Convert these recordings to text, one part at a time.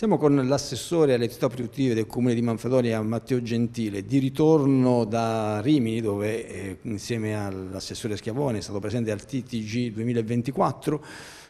Siamo con l'assessore alle attività produttive del Comune di Manfredonia, Matteo Gentile, di ritorno da Rimini dove eh, insieme all'assessore Schiavone è stato presente al TTG 2024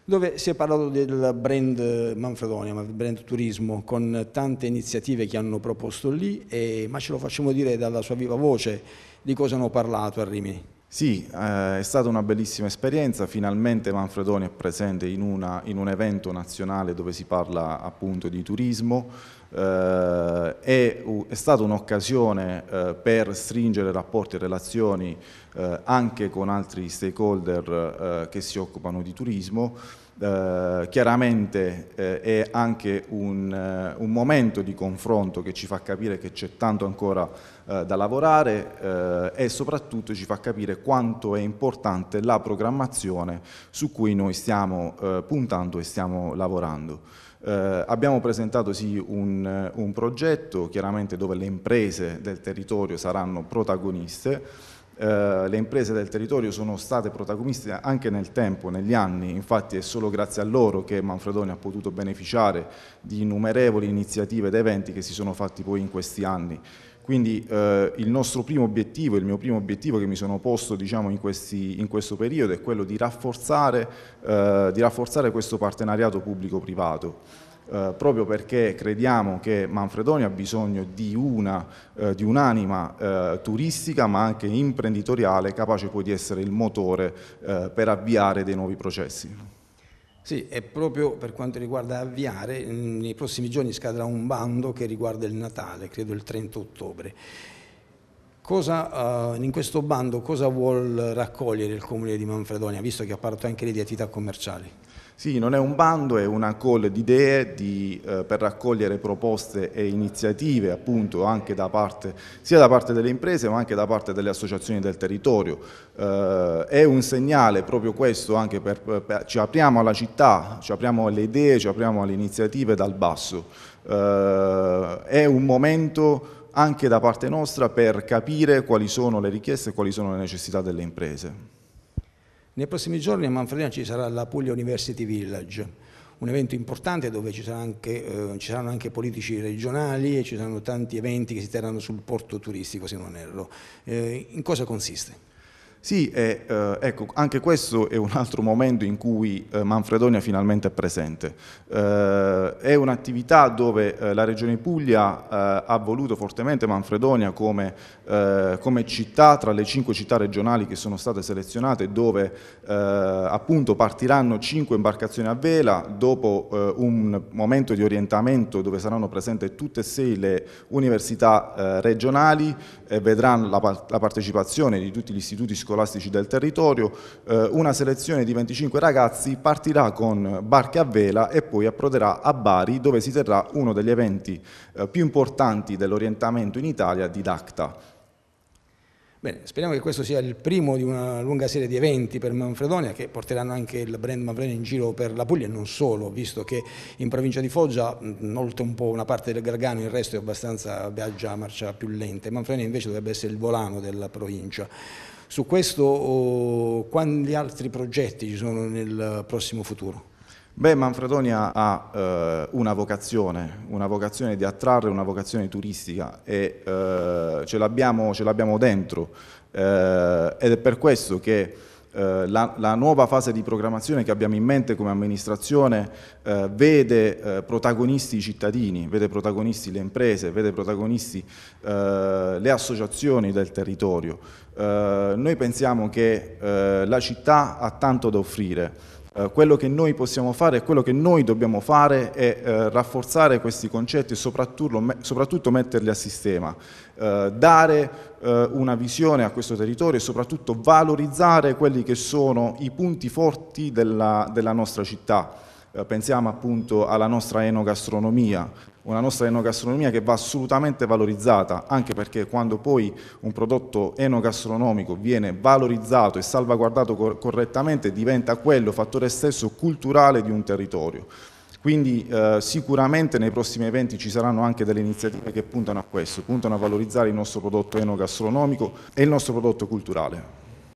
dove si è parlato del brand Manfredonia, ma del brand turismo, con tante iniziative che hanno proposto lì, e, ma ce lo facciamo dire dalla sua viva voce di cosa hanno parlato a Rimini. Sì, eh, è stata una bellissima esperienza, finalmente Manfredoni è presente in, una, in un evento nazionale dove si parla appunto di turismo, eh, è, è, stata un'occasione eh, per stringere rapporti e relazioni eh, anche con altri stakeholder eh, che si occupano di turismo, eh, chiaramente eh, è anche un, eh, un, momento di confronto che ci fa capire che c'è tanto ancora eh, da lavorare eh, e soprattutto ci fa capire quanto è importante la programmazione su cui noi stiamo puntando e stiamo lavorando. Eh, abbiamo presentato sì, un, un progetto chiaramente dove le imprese del territorio saranno protagoniste eh, le imprese del territorio sono state protagoniste anche nel tempo, negli anni, infatti è solo grazie a loro che Manfredoni ha potuto beneficiare di innumerevoli iniziative ed eventi che si sono fatti poi in questi anni. Quindi eh, il nostro primo obiettivo, il mio primo obiettivo che mi sono posto diciamo, in, questi, in, questo periodo è quello di rafforzare, eh, di rafforzare questo partenariato pubblico-privato. Eh, proprio perché crediamo che Manfredonia ha bisogno di, una, eh, di un'anima eh, turistica ma anche imprenditoriale capace poi di essere il motore eh, per avviare dei nuovi processi. Sì, e proprio per quanto riguarda avviare, mm, nei prossimi giorni scadrà un bando che riguarda il Natale, credo il 30 ottobre. Cosa, uh, in questo bando cosa vuol raccogliere il Comune di Manfredonia, visto che ha parlato anche lì di attività commerciali? Sì, non è un bando, è una call di idee di, eh, per raccogliere proposte e iniziative appunto anche da parte, sia da parte delle imprese ma anche da parte delle associazioni del territorio. Eh, è un segnale proprio questo anche per, per, ci apriamo alla città, ci apriamo alle idee, ci apriamo alle iniziative dal basso. Eh, è un momento anche da parte nostra per capire quali sono le richieste e quali sono le necessità delle imprese. Nei prossimi giorni a Manfredina ci sarà la Puglia University Village, un evento importante dove ci, saranno anche, eh, ci saranno anche politici regionali e ci saranno tanti eventi che si terranno sul porto turistico, se non erro. Eh, in cosa consiste? Sì, e, eh, ecco, anche questo è un altro momento in cui eh, Manfredonia finalmente è presente. Eh, è un'attività dove eh, la Regione Puglia eh, ha voluto fortemente Manfredonia come, eh, come, città tra le cinque città regionali che sono state selezionate, dove appunto partiranno cinque imbarcazioni a vela dopo un momento di orientamento dove saranno presenti tutte e sei le università regionali e vedranno la, la partecipazione di tutti gli istituti scolastici scolastici del territorio, eh, una selezione di 25 ragazzi partirà con barche a vela e poi approderà a Bari dove si terrà uno degli eventi eh, più importanti dell'orientamento in Italia di DACTA. Bene, speriamo che questo sia il primo di una lunga serie di eventi per Manfredonia che porteranno anche il brand Manfredonia in giro per la Puglia e non solo, visto che in provincia di Foggia, oltre un po' una parte del Gargano, il resto è abbastanza viaggia a marcia più lente. Manfredonia invece dovrebbe essere il volano della provincia su questo o oh, quanti altri progetti ci sono nel prossimo futuro? Beh, Manfredonia ha eh, una vocazione, una vocazione di attrarre, una vocazione turistica e eh, ce, l'abbiamo, dentro eh, ed è per questo che eh, la, la, nuova fase di programmazione che abbiamo in mente come amministrazione eh, vede eh, protagonisti i cittadini, vede protagonisti le imprese, vede protagonisti eh, le associazioni del territorio. Eh, noi pensiamo che eh, la città ha tanto da offrire, eh, quello che noi possiamo fare e quello che noi dobbiamo fare è eh, rafforzare questi concetti e soprattutto, me, soprattutto metterli a sistema, eh, dare eh, una visione a questo territorio e soprattutto valorizzare quelli che sono i punti forti della, della nostra città. Eh, pensiamo appunto alla nostra enogastronomia, una nostra enogastronomia che va assolutamente valorizzata, anche perché quando poi un prodotto enogastronomico viene valorizzato e salvaguardato cor correttamente diventa quello fattore stesso culturale di un territorio. Quindi eh, sicuramente nei prossimi eventi ci saranno anche delle iniziative che puntano a questo, puntano a valorizzare il nostro prodotto enogastronomico e il nostro prodotto culturale.